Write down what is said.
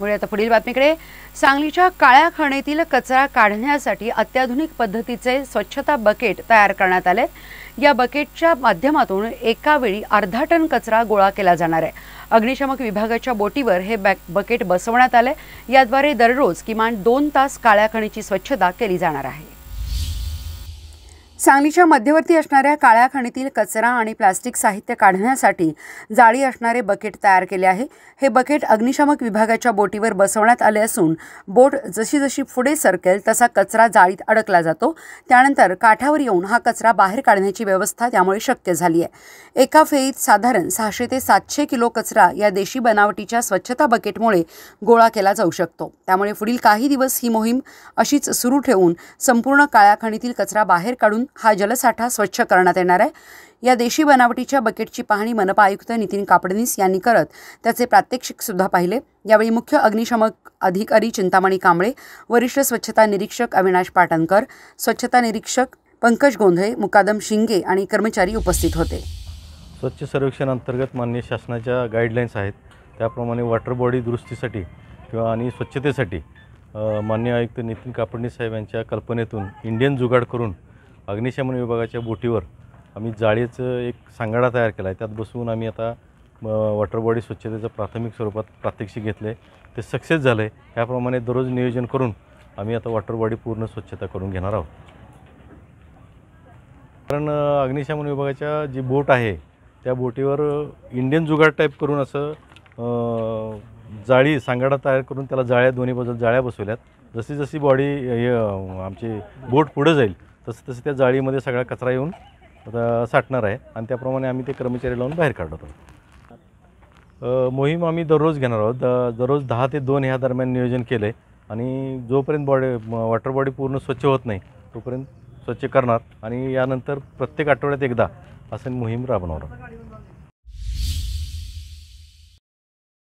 आता पुढील बातमीकडे सांगलीच्या काळ्या खणीतील कचरा काढण्यासाठी अत्याधुनिक पद्धतीचे स्वच्छता बकेट तयार करण्यात आले या बकेटच्या माध्यमातून एकावेळी वेळी अर्धा टन कचरा गोळा केला जाणार आहे अग्निशमक विभागाच्या बोटीवर हे बकेट बसवण्यात आले याद्वारे दररोज किमान दोन तास काळ्या खणीची स्वच्छता केली जाणार आहे सांगलीच्या मध्यवर्ती असणाऱ्या काळ्या खाणीतील कचरा आणि प्लास्टिक साहित्य काढण्यासाठी जाळी असणारे बकेट तयार केले आहे हे बकेट अग्निशामक विभागाच्या बोटीवर बसवण्यात आले असून बोट जशी जशी पुढे सरकेल तसा कचरा जाळीत अडकला जातो त्यानंतर काठावर येऊन हा कचरा बाहेर काढण्याची व्यवस्था त्यामुळे शक्य झाली आहे एका फेरीत साधारण सहाशे ते सातशे किलो कचरा या देशी बनावटीच्या स्वच्छता बकेटमुळे गोळा केला जाऊ शकतो त्यामुळे पुढील काही दिवस ही मोहीम अशीच सुरू ठेवून संपूर्ण काळ्या खाणीतील कचरा बाहेर काढून हा जलसाठा स्वच्छ करण्यात येणार आहे या देशी बनावटीच्या बकेटची पाहणी मनपा आयुक्त नितीन कापडनीस यांनी करत त्याचे प्रात्यक्षिकसुद्धा पाहिले यावेळी मुख्य अग्निशमक अधिकारी चिंतामणी कांबळे वरिष्ठ स्वच्छता निरीक्षक अविनाश पाटणकर स्वच्छता निरीक्षक पंकज गोंधळे मुकादम शिंगे आणि कर्मचारी उपस्थित होते स्वच्छ सर्वेक्षण अंतर्गत मान्य शासनाच्या गाईडलाईन्स आहेत त्याप्रमाणे वॉटर बॉडी दुरुस्तीसाठी किंवा आणि स्वच्छतेसाठी मान्य आयुक्त नितीन कापडणे साहेब यांच्या कल्पनेतून इंडियन जुगाड करून अग्निशमन विभागाच्या बोटीवर आम्ही जाळीचं एक सांगाडा तयार केला आहे त्यात बसवून आम्ही आता वॉटर बॉडी स्वच्छतेचं प्राथमिक स्वरूपात प्रात्यक्षिक घेतले ते सक्सेस झालं आहे त्याप्रमाणे दररोज नियोजन करून आम्ही आता वॉटर बॉडी पूर्ण स्वच्छता करून घेणार आहोत कारण अग्निशमन विभागाच्या जी बोट आहे त्या बोटीवर इंडियन जुगाड टाईप करून असं जाळी सांगाडा तयार करून त्याला जाळ्या दोन्ही बाजूला जाळ्या बसवल्यात जशी जशी बॉडी आमची बोट पुढं जाईल तसं तसं त्या जाळीमध्ये सगळा कचरा येऊन साठणार आहे आणि त्याप्रमाणे आम्ही ते कर्मचारी लावून बाहेर काढत आहोत मोहीम आम्ही दररोज घेणार आहोत दररोज दहा ते दोन ह्या दरम्यान नियोजन केलं आहे आणि जोपर्यंत बॉडी वॉटर बॉडी पूर्ण स्वच्छ होत नाही तोपर्यंत स्वच्छ करणार आणि यानंतर प्रत्येक आठवड्यात एकदा असं मोहीम राबवणार